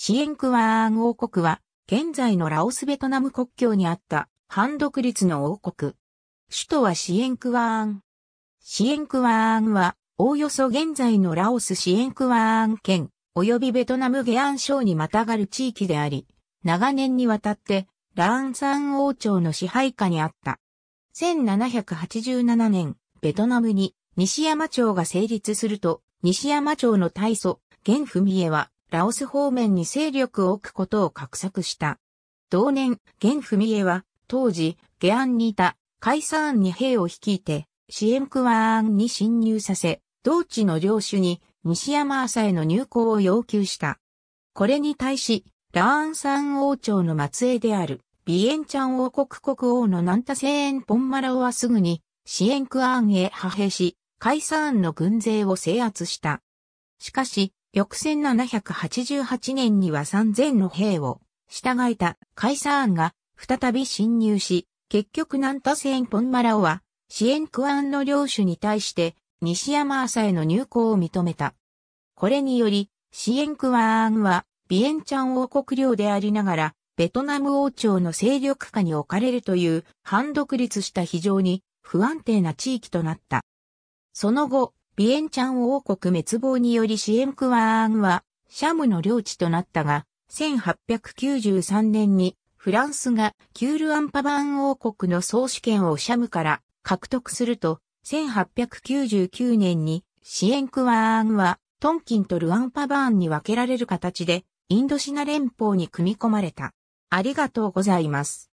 シエンクワーン王国は、現在のラオスベトナム国境にあった反独立の王国。首都はシエンクワーン。シエンクワーンは、おおよそ現在のラオスシエンクワーン県、及びベトナムゲアン省にまたがる地域であり、長年にわたって、ラーンサン王朝の支配下にあった。1787年、ベトナムに西山町が成立すると、西山町の大祖、現文江は、ラオス方面に勢力を置くことを画策した。同年、元文家は、当時、下安にいた、カイサーンに兵を率いて、支援クワーンに侵入させ、同地の領主に西山朝への入港を要求した。これに対し、ラーンサン王朝の末裔である、ビエンチャン王国国王のナンタセーン・ポンマラオはすぐに、シエンクアーンへ派兵し、カイサーンの軍勢を制圧した。しかし、翌1788年には3000の兵を従えたカイサーンが再び侵入し、結局南太戦ポンマラオは支援アンの領主に対して西山朝への入港を認めた。これにより、支援区ンはビエンチャン王国領でありながら、ベトナム王朝の勢力下に置かれるという反独立した非常に不安定な地域となった。その後、ビエンチャン王国滅亡によりシエンクワーンは、シャムの領地となったが、1893年にフランスがキュールアンパバーン王国の総主権をシャムから獲得すると、1899年にシエンクワーンはトンキンとルアンパバーンに分けられる形でインドシナ連邦に組み込まれた。ありがとうございます。